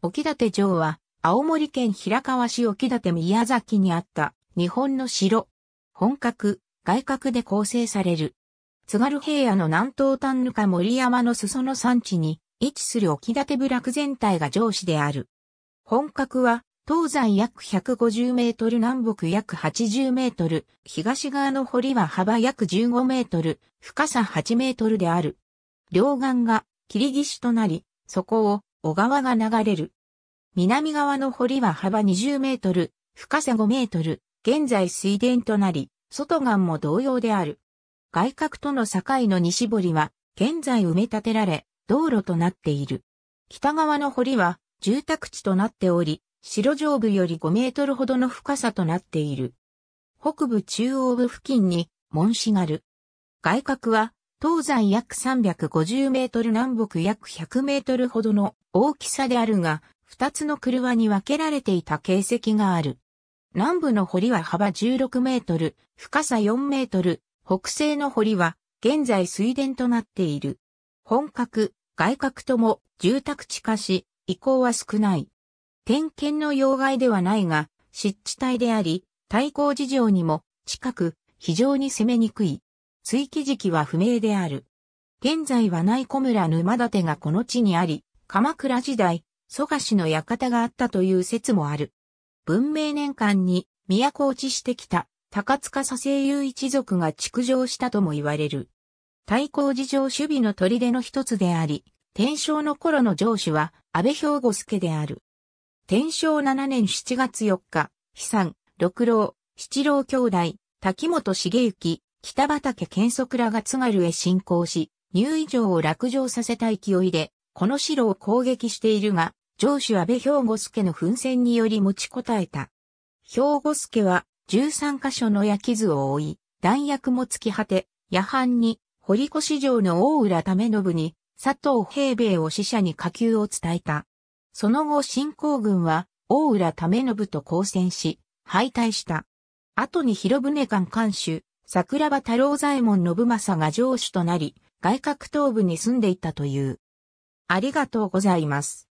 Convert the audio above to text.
沖立城は、青森県平川市沖立宮崎にあった日本の城。本格、外角で構成される。津軽平野の南東端ぬか森山の裾の山地に位置する沖立部落全体が城市である。本格は、東西約150メートル南北約80メートル、東側の堀は幅約15メートル、深さ8メートルである。両岸が切り岸となり、そこを小川が流れる。南側の堀は幅20メートル、深さ5メートル、現在水田となり、外岸も同様である。外角との境の西堀は、現在埋め立てられ、道路となっている。北側の堀は、住宅地となっており、白上部より5メートルほどの深さとなっている。北部中央部付近に、門市がある。外角は、東西約350メートル南北約100メートルほどの大きさであるが、二つの車に分けられていた形跡がある。南部の堀は幅16メートル、深さ4メートル、北西の堀は現在水田となっている。本格、外角とも住宅地化し、移行は少ない。点検の要害ではないが、湿地帯であり、対抗事情にも近く、非常に攻めにくい。追記時期は不明である。現在は内小村沼立がこの地にあり、鎌倉時代、蘇我氏の館があったという説もある。文明年間に都落ちしてきた高塚佐清友一族が築城したとも言われる。対抗事情守備の砦の一つであり、天正の頃の上司は安倍兵吾助である。天正7年7月4日、悲惨、六郎、七郎兄弟、滝本茂之、北畠健則らが津軽へ侵攻し、入以城を落城させた勢いで、この城を攻撃しているが、上司安倍兵庫助の奮戦により持ちこたえた。兵庫助は13カ所の焼き図を追い、弾薬も突き果て、夜半に堀越城の大浦為信に佐藤平兵衛を死者に下級を伝えた。その後新興軍は大浦為信と交戦し、敗退した。後に広船館監修、桜庭太郎左衛門信政が城主となり、外閣東部に住んでいたという。ありがとうございます。